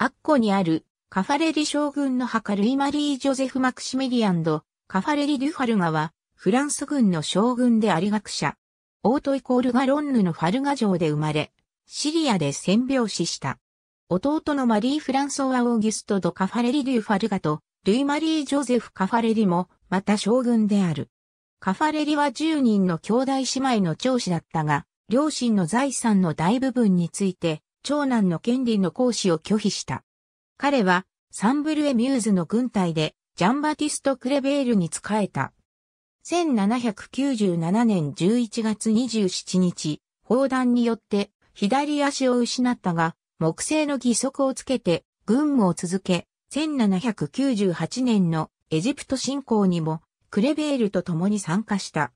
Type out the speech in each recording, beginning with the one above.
アッコにあるカファレリ将軍の墓ルイマリー・ジョゼフ・マクシメリアンド、カファレリ・デュファルガは、フランス軍の将軍であり学者。オートイコールガロンヌのファルガ城で生まれ、シリアで戦病死した。弟のマリー・フランソワ・オーギュスト・ド・カファレリ・デュファルガと、ルイ・マリー・ジョゼフ・カファレリも、また将軍である。カファレリは10人の兄弟姉妹の長子だったが、両親の財産の大部分について、長男の権利の行使を拒否した。彼は、サンブルエ・ミューズの軍隊で、ジャンバティスト・クレベールに仕えた。1797年11月27日、砲弾によって左足を失ったが、木製の義足をつけて軍務を続け、1798年のエジプト侵攻にもクレベールと共に参加した。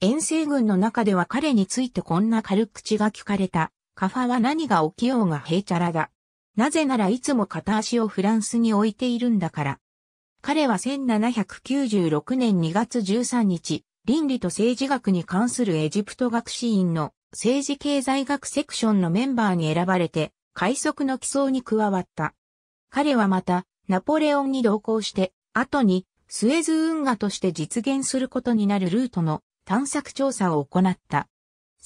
遠征軍の中では彼についてこんな軽口が聞かれた。カファは何が起きようがへいちゃらだ。なぜならいつも片足をフランスに置いているんだから。彼は1796年2月13日、倫理と政治学に関するエジプト学士院の政治経済学セクションのメンバーに選ばれて、快速の起草に加わった。彼はまた、ナポレオンに同行して、後に、スエズ運河として実現することになるルートの探索調査を行った。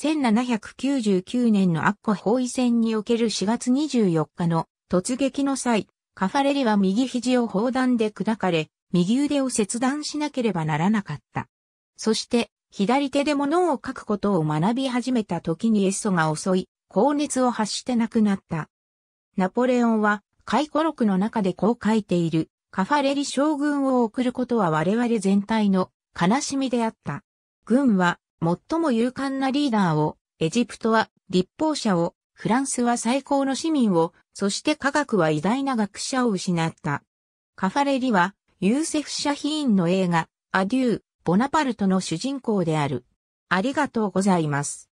1799年のアッコ包囲戦における4月24日の突撃の際、カファレリは右肘を砲弾で砕かれ、右腕を切断しなければならなかった。そして、左手で物を書くことを学び始めた時にエッソが襲い、高熱を発して亡くなった。ナポレオンは、回顧録の中でこう書いている、カファレリ将軍を送ることは我々全体の悲しみであった。軍は最も勇敢なリーダーを、エジプトは立法者を、フランスは最高の市民を、そして科学は偉大な学者を失った。カファレリは、ユーセフ・シャヒーンの映画、アデュー、ボナパルトの主人公である。ありがとうございます。